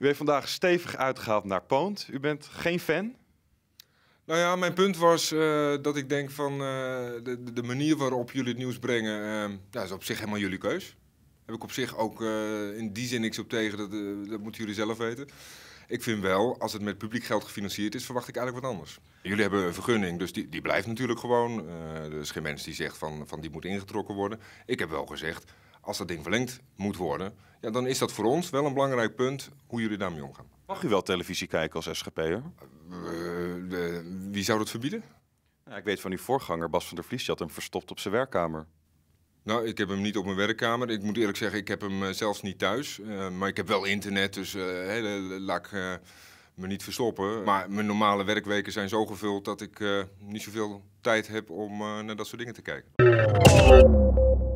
U heeft vandaag stevig uitgehaald naar Poont. U bent geen fan? Nou ja, mijn punt was eh, dat ik denk van eh, de, de, manier waarop jullie het nieuws brengen, dat eh, ja, is op zich helemaal jullie keus. Heb ik op zich ook in die zin niks op tegen, dat, dat moeten jullie zelf weten. Ik vind wel, als het met publiek geld gefinancierd is, verwacht ik eigenlijk wat anders. Jullie hebben een vergunning, dus die, die blijft natuurlijk gewoon. er is geen mens die zegt van, van die moet ingetrokken worden. Ik heb wel gezegd, als dat ding verlengd moet worden, ja, dan is dat voor ons wel een belangrijk punt hoe jullie daarmee omgaan. Mag u wel televisie kijken als SGP'er? Uh, eh, wie zou dat verbieden? ik weet van uw voorganger, Bas van der Vlies, die had hem verstopt op zijn werkkamer. Nou, ik heb hem niet op mijn werkkamer. Ik moet eerlijk zeggen, ik heb hem eh, zelfs niet thuis. Eh, maar ik heb wel internet, dus uh, hey, laat ik me niet verstoppen. Maar mijn normale werkweken zijn zo gevuld dat ik niet zoveel tijd heb om naar dat soort dingen te kijken.